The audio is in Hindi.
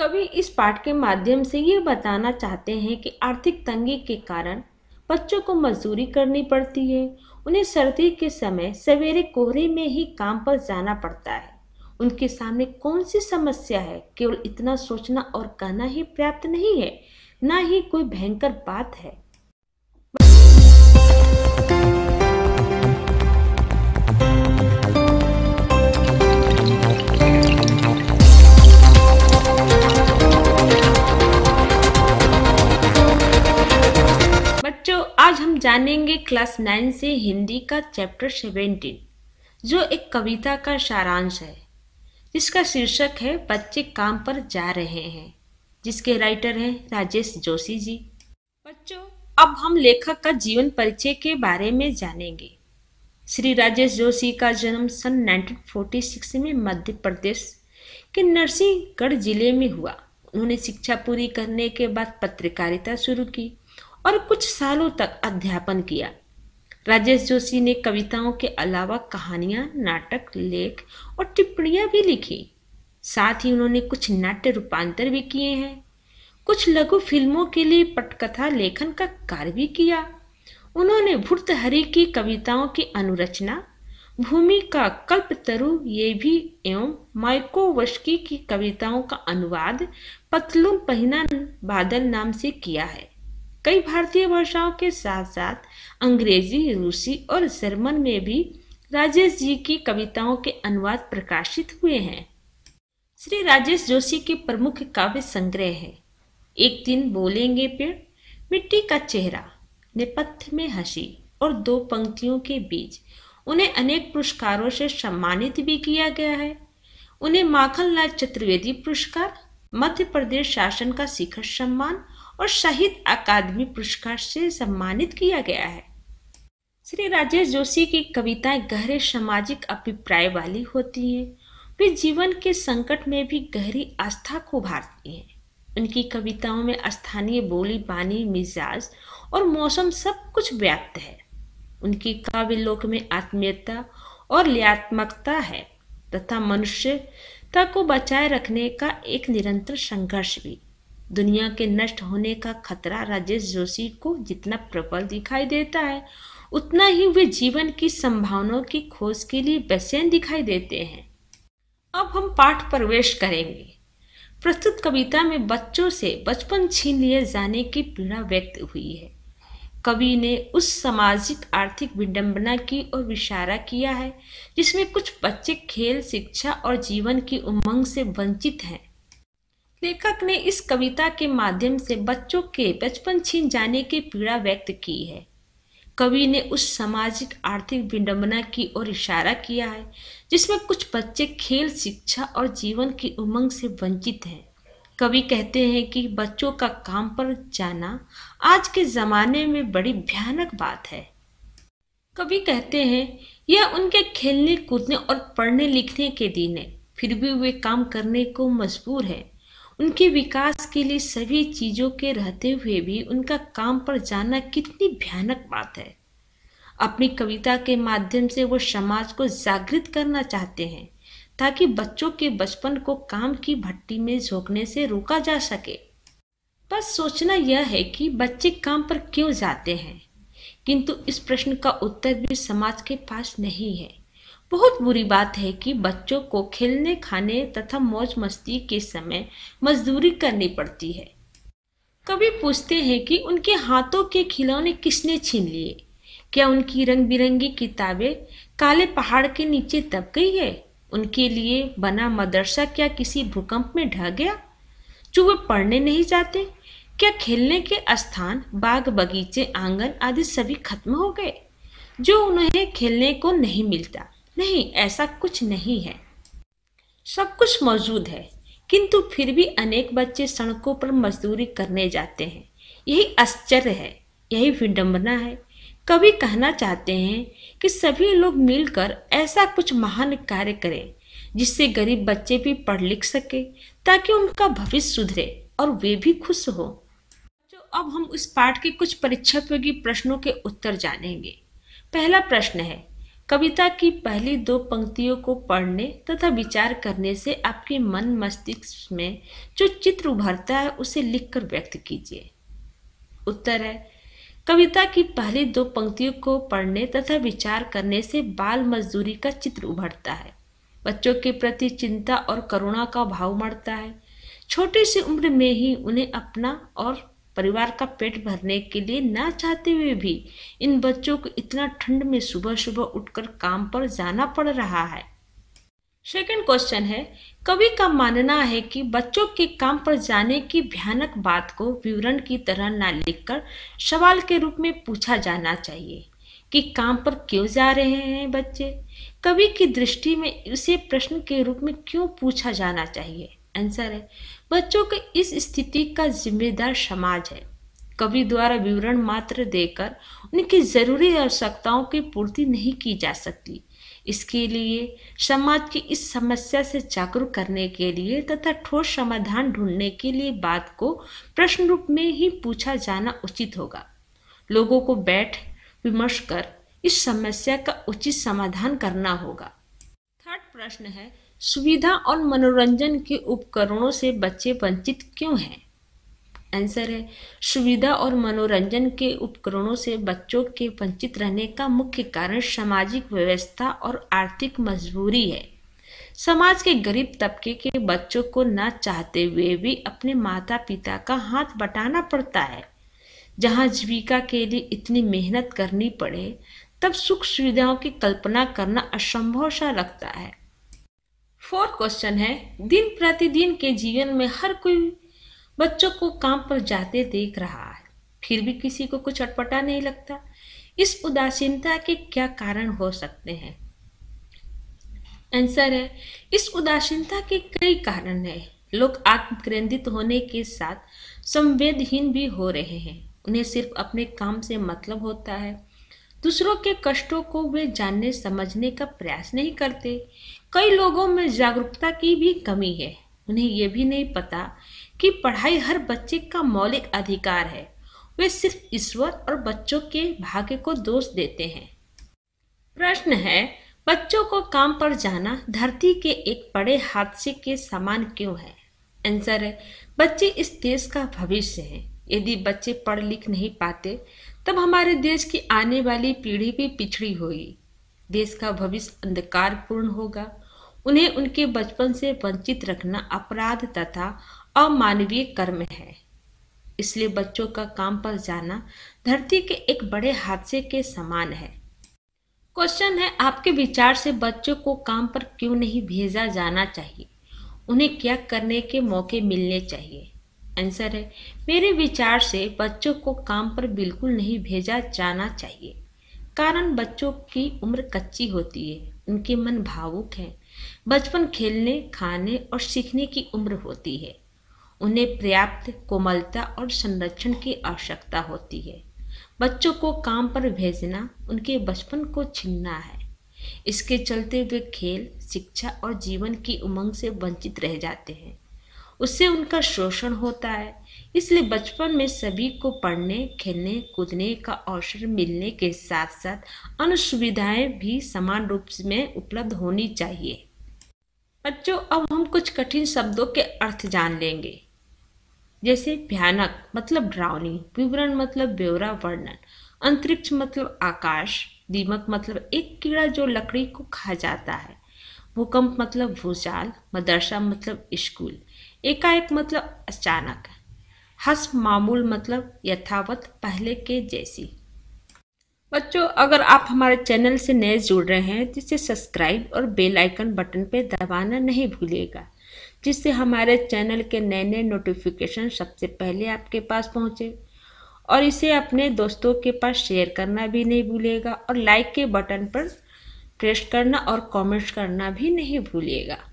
कवि इस पाठ के माध्यम से ये बताना चाहते हैं कि आर्थिक तंगी के कारण बच्चों को मजदूरी करनी पड़ती है उन्हें सर्दी के समय सवेरे कोहरे में ही काम पर जाना पड़ता है उनके सामने कौन सी समस्या है केवल इतना सोचना और कहना ही पर्याप्त नहीं है ना ही कोई भयंकर बात है बच्चों आज हम जानेंगे क्लास नाइन से हिंदी का चैप्टर सेवेंटीन जो एक कविता का सारांश है जिसका शीर्षक है बच्चे काम पर जा रहे हैं जिसके राइटर हैं राजेश जोशी जी बच्चों अब हम लेखक का जीवन परिचय के बारे में जानेंगे श्री राजेश जोशी का जन्म सन 1946 में मध्य प्रदेश के नरसिंहगढ़ जिले में हुआ उन्होंने शिक्षा पूरी करने के बाद पत्रकारिता शुरू की और कुछ सालों तक अध्यापन किया राजेश जोशी ने कविताओं के अलावा कहानियां, नाटक लेख और टिप्पणियां भी लिखी साथ ही उन्होंने कुछ नाट्य रूपांतर भी किए हैं कुछ लघु फिल्मों के लिए पटकथा लेखन का कार्य भी किया उन्होंने हरि की कविताओं की अनुरचना भूमि का कल्पतरु ये भी एवं माइको वशकी की कविताओं का अनुवाद पतलुम पहना बादल नाम से किया है कई भारतीय भाषाओं के साथ साथ अंग्रेजी रूसी और जर्मन में भी राजेश जी की कविताओं के अनुवाद प्रकाशित हुए हैं श्री राजेश जोशी के प्रमुख काव्य संग्रह है एक दिन बोलेंगे पेड़ मिट्टी का चेहरा नेपथ्य में हंसी और दो पंक्तियों के बीच उन्हें अनेक पुरस्कारों से सम्मानित भी किया गया है उन्हें माखनलाल चतुर्वेदी पुरस्कार मध्य प्रदेश शासन का शिखर सम्मान और शहीद अकादमी पुरस्कार से सम्मानित किया गया है श्री राजेश जोशी की कविताएं गहरे सामाजिक अभिप्राय वाली होती हैं वे जीवन के संकट में भी गहरी आस्था को उभारती हैं उनकी कविताओं में स्थानीय बोली बानी मिजाज और मौसम सब कुछ व्याप्त है उनकी काव्य लोक में आत्मीयता और लियात्मकता है तथा मनुष्यता को बचाए रखने का एक निरंतर संघर्ष भी दुनिया के नष्ट होने का खतरा राजेश जोशी को जितना प्रबल दिखाई देता है उतना ही वे जीवन की संभावनाओं की खोज के लिए बेचैन दिखाई देते हैं अब हम पाठ प्रवेश करेंगे प्रस्तुत कविता में बच्चों से बचपन छीन लिए जाने की पीड़ा व्यक्त हुई है कवि ने उस सामाजिक आर्थिक विडंबना की और इशारा किया है जिसमें कुछ बच्चे खेल शिक्षा और जीवन की उमंग से वंचित हैं लेखक ने इस कविता के माध्यम से बच्चों के बचपन छीन जाने की पीड़ा व्यक्त की है कवि ने उस सामाजिक आर्थिक विडंबना की ओर इशारा किया है जिसमें कुछ बच्चे खेल शिक्षा और जीवन की उमंग से वंचित हैं कवि कहते हैं कि बच्चों का काम पर जाना आज के ज़माने में बड़ी भयानक बात है कवि कहते हैं यह उनके खेलने कूदने और पढ़ने लिखने के दिन है फिर भी वे काम करने को मजबूर हैं उनके विकास के लिए सभी चीज़ों के रहते हुए भी उनका काम पर जाना कितनी भयानक बात है अपनी कविता के माध्यम से वो समाज को जागृत करना चाहते हैं ताकि बच्चों के बचपन को काम की भट्टी में झोंकने से रोका जा सके बस सोचना यह है कि बच्चे काम पर क्यों जाते हैं किंतु इस प्रश्न का उत्तर भी समाज के पास नहीं है बहुत बुरी बात है कि बच्चों को खेलने खाने तथा मौज मस्ती के समय मजदूरी करनी पड़ती है कभी पूछते हैं कि उनके हाथों के खिलौने किसने छीन लिए क्या उनकी रंग बिरंगी किताबें काले पहाड़ के नीचे दब गई है उनके लिए बना मदरसा क्या किसी भूकंप में ढह गया जो वे पढ़ने नहीं जाते क्या खेलने के स्थान बाग बगीचे आंगन आदि सभी खत्म हो गए जो उन्हें खेलने को नहीं मिलता नहीं ऐसा कुछ नहीं है सब कुछ मौजूद है किंतु फिर भी अनेक बच्चे सड़कों पर मजदूरी करने जाते हैं यही आश्चर्य है यही विडम्बना है कभी कहना चाहते हैं कि सभी लोग मिलकर ऐसा कुछ महान कार्य करें जिससे गरीब बच्चे भी पढ़ लिख सके ताकि उनका भविष्य सुधरे और वे भी खुश हो जो अब हम उस पाठ के कुछ परीक्षा प्रश्नों के उत्तर जानेंगे पहला प्रश्न है कविता की पहली दो पंक्तियों को पढ़ने तथा विचार करने से आपके मन मस्तिष्क में जो चित्र उभरता है उसे लिखकर व्यक्त कीजिए उत्तर है कविता की पहली दो पंक्तियों को पढ़ने तथा विचार करने से बाल मजदूरी का चित्र उभरता है बच्चों के प्रति चिंता और करुणा का भाव मरता है छोटी सी उम्र में ही उन्हें अपना और परिवार का पेट भरने के लिए ना चाहते हुए भी इन बच्चों को इतना ठंड में सुबह सुबह उठकर काम पर जाना पड़ रहा है सेकंड क्वेश्चन है कवि का मानना है कि बच्चों के काम पर जाने की भयानक बात को विवरण की तरह ना लिखकर सवाल के रूप में पूछा जाना चाहिए कि काम पर क्यों जा रहे हैं बच्चे कवि की दृष्टि में इसे प्रश्न के रूप में क्यों पूछा जाना चाहिए आंसर है बच्चों के इस स्थिति का जिम्मेदार समाज है कवि द्वारा विवरण मात्र देकर उनकी जरूरी आवश्यकताओं की पूर्ति नहीं की जा सकती इसके लिए समाज की इस समस्या से जागरूक करने के लिए तथा ठोस समाधान ढूंढने के लिए बात को प्रश्न रूप में ही पूछा जाना उचित होगा लोगों को बैठ विमर्श कर इस समस्या का उचित समाधान करना होगा थर्ड प्रश्न है सुविधा और मनोरंजन के उपकरणों से बच्चे वंचित क्यों हैं आंसर है सुविधा और मनोरंजन के उपकरणों से बच्चों के वंचित रहने का मुख्य कारण सामाजिक व्यवस्था और आर्थिक मजबूरी है समाज के गरीब तबके के बच्चों को न चाहते हुए भी अपने माता पिता का हाथ बटाना पड़ता है जहाँ जीविका के लिए इतनी मेहनत करनी पड़े तब सुख सुविधाओं की कल्पना करना असंभव सा लगता है फोर्थ क्वेश्चन है दिन प्रतिदिन के जीवन में हर कोई बच्चों को काम पर जाते देख रहा है फिर भी किसी को कुछ अटपटा नहीं लगता इस उदासीनता के क्या कारण हो सकते हैं आंसर है इस उदासीनता के कई कारण हैं लोग आत्मकेंद्रित होने के साथ संवेदहीन भी हो रहे हैं उन्हें सिर्फ अपने काम से मतलब होता है दूसरों के कष्टों को वे जानने समझने का प्रयास नहीं करते कई लोगों में जागरूकता की भी कमी है उन्हें यह भी नहीं पता कि पढ़ाई हर बच्चे का मौलिक अधिकार है वे सिर्फ ईश्वर और बच्चों के भाग्य को दोष देते हैं प्रश्न है बच्चों को काम पर जाना धरती के एक बड़े हादसे के समान क्यों है आंसर है बच्चे इस देश का भविष्य हैं यदि बच्चे पढ़ लिख नहीं पाते तब हमारे देश की आने वाली पीढ़ी भी पिछड़ी होगी देश का भविष्य अंधकारपूर्ण होगा उन्हें उनके बचपन से वंचित रखना अपराध तथा अमानवीय कर्म है इसलिए बच्चों का काम पर जाना धरती के एक बड़े हादसे के समान है क्वेश्चन है आपके विचार से बच्चों को काम पर क्यों नहीं भेजा जाना चाहिए उन्हें क्या करने के मौके मिलने चाहिए आंसर है मेरे विचार से बच्चों को काम पर बिल्कुल नहीं भेजा जाना चाहिए कारण बच्चों की उम्र कच्ची होती है उनके मन भावुक हैं बचपन खेलने खाने और सीखने की उम्र होती है उन्हें पर्याप्त कोमलता और संरक्षण की आवश्यकता होती है बच्चों को काम पर भेजना उनके बचपन को छीनना है इसके चलते वे खेल शिक्षा और जीवन की उमंग से वंचित रह जाते हैं उससे उनका शोषण होता है इसलिए बचपन में सभी को पढ़ने खेलने कूदने का अवसर मिलने के साथ साथ अन्य सुविधाएं भी समान रूप में उपलब्ध होनी चाहिए बच्चों अब हम कुछ कठिन शब्दों के अर्थ जान लेंगे जैसे भयानक मतलब ड्रावनी विवरण मतलब ब्यौरा वर्णन अंतरिक्ष मतलब आकाश दीमक मतलब एक कीड़ा जो लकड़ी को खा जाता है भूकंप मतलब भूचाल मदरसा मतलब स्कूल एकाएक मतलब अचानक हस मामूल मतलब यथावत पहले के जैसी बच्चों अगर आप हमारे चैनल से नए जुड़ रहे हैं तो इसे सब्सक्राइब और बेल आइकन बटन पर दबाना नहीं भूलिएगा जिससे हमारे चैनल के नए नए नोटिफिकेशन सबसे पहले आपके पास पहुँचे और इसे अपने दोस्तों के पास शेयर करना भी नहीं भूलिएगा और लाइक के बटन पर प्रेस करना और कमेंट करना भी नहीं भूलिएगा